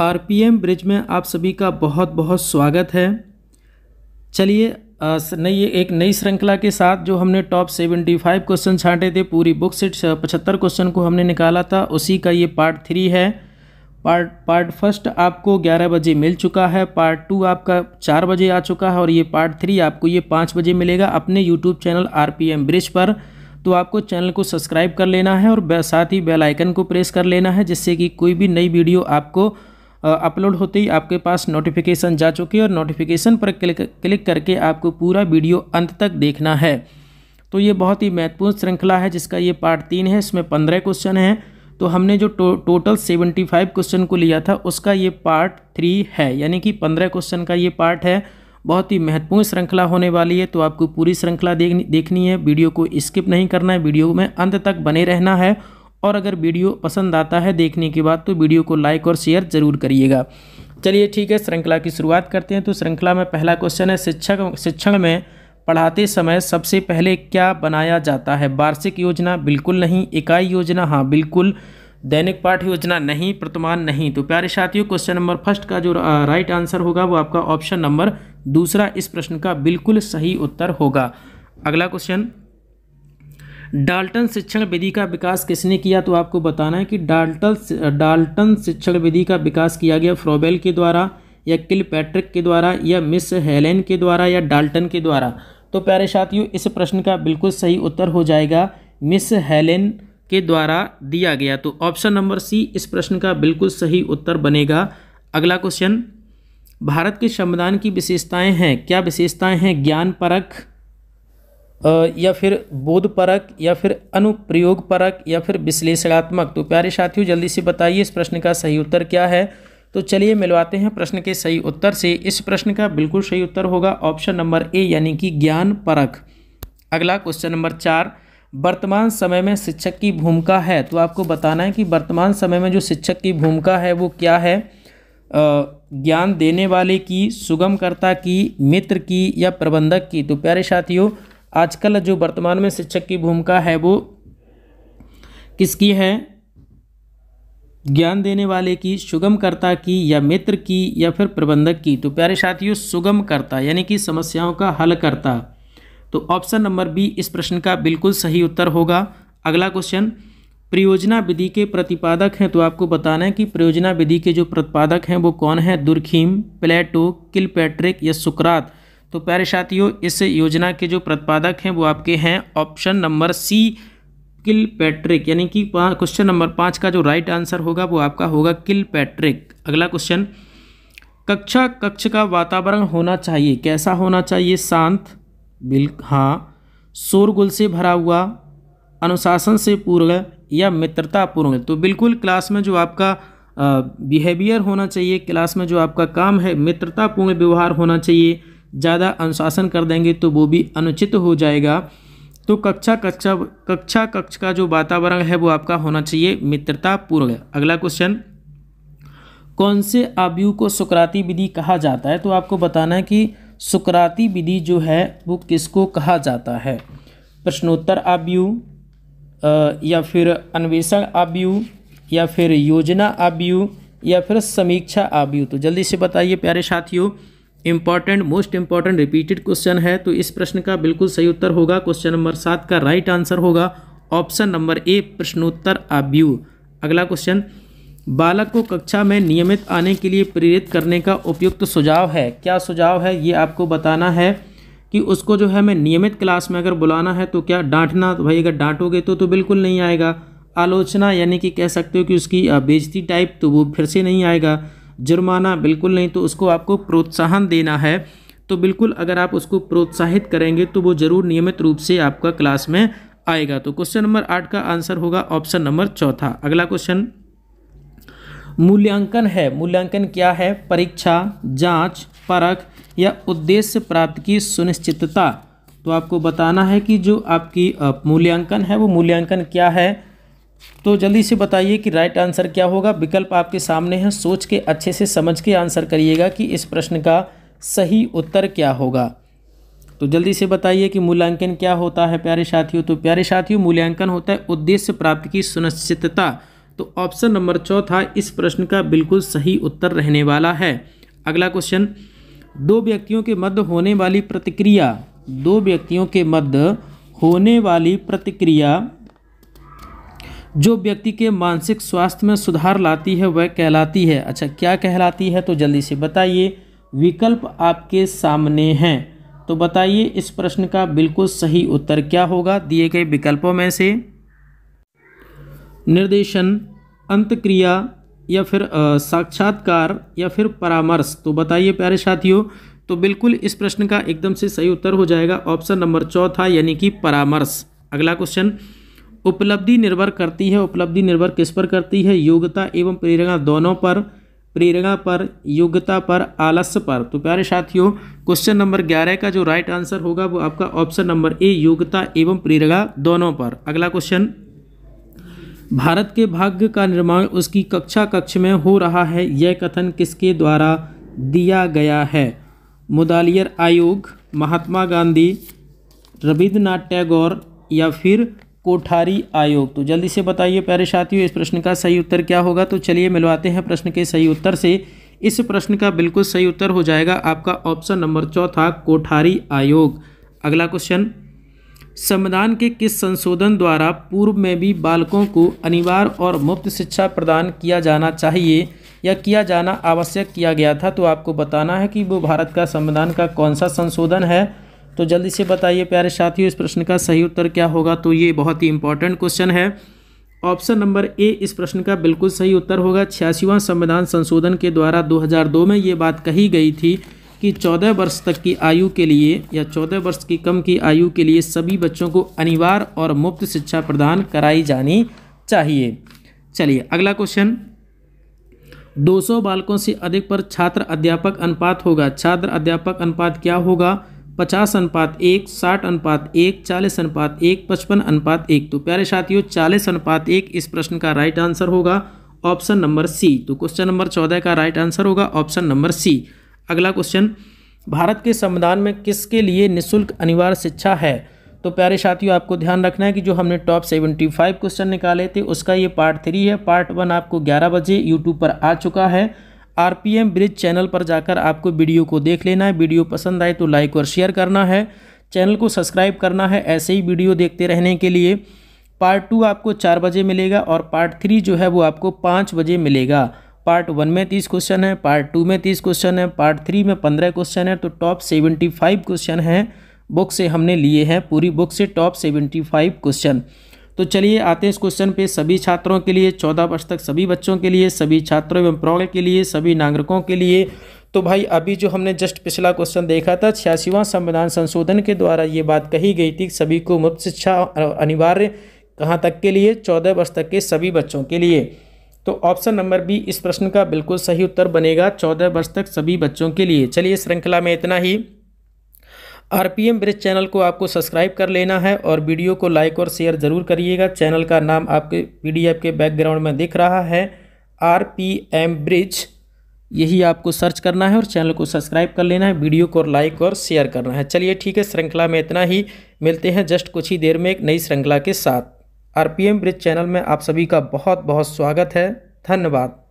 RPM bridge में आप सभी का बहुत बहुत स्वागत है चलिए नई एक नई श्रृंखला के साथ जो हमने टॉप सेवेंटी फाइव क्वेश्चन छाँटे थे पूरी बुक से पचहत्तर क्वेश्चन को हमने निकाला था उसी का ये पार्ट थ्री है पार्ट पार्ट फर्स्ट आपको ग्यारह बजे मिल चुका है पार्ट टू आपका चार बजे आ चुका है और ये पार्ट थ्री आपको ये पाँच बजे मिलेगा अपने YouTube channel R P M Bridge पर तो आपको चैनल को सब्सक्राइब कर लेना है और साथ ही बेल आइकन को प्रेस कर लेना है जिससे कि कोई भी नई वीडियो आपको अपलोड होते ही आपके पास नोटिफिकेशन जा चुके हैं और नोटिफिकेशन पर क्लिक क्लिक करके आपको पूरा वीडियो अंत तक देखना है तो ये बहुत ही महत्वपूर्ण श्रृंखला है जिसका ये पार्ट तीन है इसमें पंद्रह क्वेश्चन हैं तो हमने जो टो, टोटल सेवेंटी फाइव क्वेश्चन को लिया था उसका ये पार्ट थ्री है यानी कि पंद्रह क्वेश्चन का ये पार्ट है बहुत ही महत्वपूर्ण श्रृंखला होने वाली है तो आपको पूरी श्रृंखला देखनी देखनी है वीडियो को स्किप नहीं करना है वीडियो में अंत तक बने रहना है और अगर वीडियो पसंद आता है देखने के बाद तो वीडियो को लाइक और शेयर ज़रूर करिएगा चलिए ठीक है श्रृंखला की शुरुआत करते हैं तो श्रृंखला में पहला क्वेश्चन है शिक्षक शिक्षण में पढ़ाते समय सबसे पहले क्या बनाया जाता है वार्षिक योजना बिल्कुल नहीं इकाई योजना हाँ बिल्कुल दैनिक पाठ योजना नहीं प्रतिमान नहीं तो प्यारे साथियों क्वेश्चन नंबर फर्स्ट का जो राइट आंसर होगा वो आपका ऑप्शन नंबर दूसरा इस प्रश्न का बिल्कुल सही उत्तर होगा अगला क्वेश्चन डाल्टन शिक्षण विधि का विकास किसने किया तो आपको बताना है कि डाल्टन डाल्टन शिक्षण विधि का विकास किया गया फ्रोबेल के द्वारा या किल पैट्रिक के द्वारा या मिस हेलेन के द्वारा या डाल्टन के द्वारा तो प्यारे साथियों इस प्रश्न का बिल्कुल सही उत्तर हो जाएगा मिस हेलेन के द्वारा दिया गया तो ऑप्शन नंबर सी इस प्रश्न का बिल्कुल सही उत्तर बनेगा अगला क्वेश्चन भारत के संविधान की विशेषताएं हैं क्या विशेषताएं हैं ज्ञान परख या फिर बोधपरक या फिर अनुप्रयोग परक या फिर विश्लेषणात्मक तो प्यारे साथियों जल्दी से बताइए इस प्रश्न का सही उत्तर क्या है तो चलिए मिलवाते हैं प्रश्न के सही उत्तर से इस प्रश्न का बिल्कुल सही उत्तर होगा ऑप्शन नंबर ए यानी कि ज्ञान परक अगला क्वेश्चन नंबर चार वर्तमान समय में शिक्षक की भूमिका है तो आपको बताना है कि वर्तमान समय में जो शिक्षक की भूमिका है वो क्या है ज्ञान देने वाले की सुगमकर्ता की मित्र की या प्रबंधक की तो प्यारे साथियों आजकल जो वर्तमान में शिक्षक की भूमिका है वो किसकी है ज्ञान देने वाले की सुगमकर्ता की या मित्र की या फिर प्रबंधक की तो प्यारे साथियों सुगमकर्ता यानी कि समस्याओं का हल करता तो ऑप्शन नंबर बी इस प्रश्न का बिल्कुल सही उत्तर होगा अगला क्वेश्चन प्रयोजना विधि के प्रतिपादक हैं तो आपको बताना है कि प्रयोजना विधि के जो प्रतिपादक हैं वो कौन है दुर्खीम प्लेटो किलपैट्रिक या सुकरात तो प्यारे साथियों इस योजना के जो प्रतिपादक हैं वो आपके हैं option number C Kilpatrick यानी कि क्वेश्चन नंबर पाँच का जो राइट आंसर होगा वो आपका होगा किल पैट्रिक अगला क्वेश्चन कक्षा कक्ष का वातावरण होना चाहिए कैसा होना चाहिए शांत बिल हाँ शोरगुल से भरा हुआ अनुशासन से पूर्ण या मित्रतापूर्ण तो बिल्कुल क्लास में जो आपका बिहेवियर होना चाहिए क्लास में जो आपका काम है मित्रतापूर्ण व्यवहार होना चाहिए ज़्यादा अनुशासन कर देंगे तो वो भी अनुचित हो जाएगा तो कक्षा कक्षा कक्षा कक्ष का जो वातावरण है वो आपका होना चाहिए मित्रतापूर्ण अगला क्वेश्चन कौन से आव्यूह को सुकराती विधि कहा जाता है तो आपको बताना है कि सुकराती विधि जो है वो किसको कहा जाता है प्रश्नोत्तर आव्यूह या फिर अन्वेषण आव्यूह या फिर योजना आव्यूह या फिर समीक्षा आव्यूह तो जल्दी से बताइए प्यारे साथियों important most important repeated question है तो इस प्रश्न का बिल्कुल सही उत्तर होगा क्वेश्चन नंबर सात का राइट आंसर होगा ऑप्शन नंबर ए प्रश्नोत्तर आव्यू अगला क्वेश्चन बालक को कक्षा में नियमित आने के लिए प्रेरित करने का उपयुक्त सुझाव है क्या सुझाव है ये आपको बताना है कि उसको जो है मैं नियमित क्लास में अगर बुलाना है तो क्या डांटना तो भाई अगर डांटोगे तो तो बिल्कुल नहीं आएगा आलोचना यानी कि कह सकते हो कि उसकी बेजती टाइप तो वो फिर से नहीं आएगा जुर्माना बिल्कुल नहीं तो उसको आपको प्रोत्साहन देना है तो बिल्कुल अगर आप उसको प्रोत्साहित करेंगे तो वो ज़रूर नियमित रूप से आपका क्लास में आएगा तो क्वेश्चन नंबर आठ का आंसर होगा ऑप्शन नंबर चौथा अगला क्वेश्चन मूल्यांकन है मूल्यांकन क्या है परीक्षा जांच, परख या उद्देश्य प्राप्त की सुनिश्चितता तो आपको बताना है कि जो आपकी मूल्यांकन है वो मूल्यांकन क्या है तो जल्दी से बताइए कि राइट आंसर क्या होगा विकल्प आपके सामने है सोच के अच्छे से समझ के आंसर करिएगा कि इस प्रश्न का सही उत्तर क्या होगा तो जल्दी से बताइए कि मूल्यांकन क्या होता है प्यारे साथियों तो प्यारे साथियों मूल्यांकन होता है उद्देश्य प्राप्ति की सुनिश्चितता तो ऑप्शन नंबर चौथा इस प्रश्न का बिल्कुल सही उत्तर रहने वाला है अगला क्वेश्चन दो व्यक्तियों के मध्य होने वाली प्रतिक्रिया दो व्यक्तियों के मध्य होने वाली प्रतिक्रिया जो व्यक्ति के मानसिक स्वास्थ्य में सुधार लाती है वह कहलाती है अच्छा क्या कहलाती है तो जल्दी से बताइए विकल्प आपके सामने हैं तो बताइए इस प्रश्न का बिल्कुल सही उत्तर क्या होगा दिए गए विकल्पों में से निर्देशन अंतक्रिया या फिर साक्षात्कार या फिर परामर्श तो बताइए प्यारे साथियों तो बिल्कुल इस प्रश्न का एकदम से सही उत्तर हो जाएगा ऑप्शन नंबर चौथा यानी कि परामर्श अगला क्वेश्चन उपलब्धि निर्भर करती है उपलब्धि निर्भर किस पर करती है योग्यता एवं प्रेरणा दोनों पर प्रेरणा पर योग्यता पर आलस्य पर तो प्यारे साथियों क्वेश्चन नंबर ग्यारह का जो राइट आंसर होगा वो आपका ऑप्शन नंबर ए योग्यता एवं प्रेरणा दोनों पर अगला क्वेश्चन भारत के भाग्य का निर्माण उसकी कक्षा कक्ष में हो रहा है यह कथन किसके द्वारा दिया गया है मुदालियर आयोग महात्मा गांधी रविन्द्रनाथ टैगोर या फिर कोठारी आयोग तो जल्दी से बताइए प्यारे साथियों इस प्रश्न का सही उत्तर क्या होगा तो चलिए मिलवाते हैं प्रश्न के सही उत्तर से इस प्रश्न का बिल्कुल सही उत्तर हो जाएगा आपका ऑप्शन नंबर चौथा कोठारी आयोग अगला क्वेश्चन संविधान के किस संशोधन द्वारा पूर्व में भी बालकों को अनिवार्य और मुफ्त शिक्षा प्रदान किया जाना चाहिए या किया जाना आवश्यक किया गया था तो आपको बताना है कि वो भारत का संविधान का कौन सा संशोधन है तो जल्दी से बताइए प्यारे साथियों इस प्रश्न का सही उत्तर क्या होगा तो ये बहुत ही इंपॉर्टेंट क्वेश्चन है ऑप्शन नंबर ए इस प्रश्न का बिल्कुल सही उत्तर होगा छियासीवां संविधान संशोधन के द्वारा 2002 में ये बात कही गई थी कि 14 वर्ष तक की आयु के लिए या 14 वर्ष की कम की आयु के लिए सभी बच्चों को अनिवार्य और मुफ्त शिक्षा प्रदान कराई जानी चाहिए चलिए अगला क्वेश्चन 200 बालकों से अधिक पर छात्र अध्यापक अनुपात होगा छात्र अध्यापक अनुपात क्या होगा पचास अनुपात एक साठ अनुपात एक चालीस अनुपात एक पचपन अनुपात एक तो प्यारे साथियों चालीस अनुपात एक इस प्रश्न का राइट आंसर होगा ऑप्शन नंबर सी तो क्वेश्चन नंबर चौदह का राइट आंसर होगा ऑप्शन नंबर सी अगला क्वेश्चन भारत के संविधान में किसके लिए निःशुल्क अनिवार्य शिक्षा है तो प्यारे साथियों आपको ध्यान रखना है कि जो हमने टॉप सेवेंटी फाइव क्वेश्चन निकाले थे उसका ये पार्ट थ्री है पार्ट वन आपको ग्यारह बजे यूट्यूब पर आ चुका है R P M Bridge channel पर जाकर आपको वीडियो को देख लेना है वीडियो पसंद आए तो लाइक और शेयर करना है चैनल को सब्सक्राइब करना है ऐसे ही वीडियो देखते रहने के लिए पार्ट टू आपको चार बजे मिलेगा और पार्ट थ्री जो है वो आपको पाँच बजे मिलेगा पार्ट वन में तीस क्वेश्चन है पार्ट टू में तीस क्वेश्चन है पार्ट थ्री में पंद्रह क्वेश्चन है तो टॉप सेवेंटी फाइव क्वेश्चन हैं बुक से हमने लिए हैं पूरी बुक से टॉप सेवेंटी फाइव क्वेश्चन तो चलिए आते हैं इस क्वेश्चन पे सभी छात्रों के लिए चौदह वर्ष तक सभी बच्चों के लिए सभी छात्रों एवं प्रौढ़ के लिए सभी नागरिकों के लिए तो भाई अभी जो हमने जस्ट पिछला क्वेश्चन देखा था छियासीवां संविधान संशोधन के द्वारा ये बात कही गई थी सभी को मुफ्त शिक्षा अनिवार्य कहाँ तक के लिए चौदह वर्ष तक के सभी बच्चों के लिए तो ऑप्शन नंबर बी इस प्रश्न का बिल्कुल सही उत्तर बनेगा चौदह वर्ष तक सभी बच्चों के लिए चलिए श्रृंखला में इतना ही आरपीएम ब्रिज चैनल को आपको सब्सक्राइब कर लेना है और वीडियो को लाइक और शेयर ज़रूर करिएगा चैनल का नाम आपके पीडीएफ के बैकग्राउंड में दिख रहा है आरपीएम ब्रिज यही आपको सर्च करना है और चैनल को सब्सक्राइब कर लेना है वीडियो को लाइक और शेयर करना है चलिए ठीक है श्रृंखला में इतना ही मिलते हैं जस्ट कुछ ही देर में एक नई श्रृंखला के साथ आर ब्रिज चैनल में आप सभी का बहुत बहुत स्वागत है धन्यवाद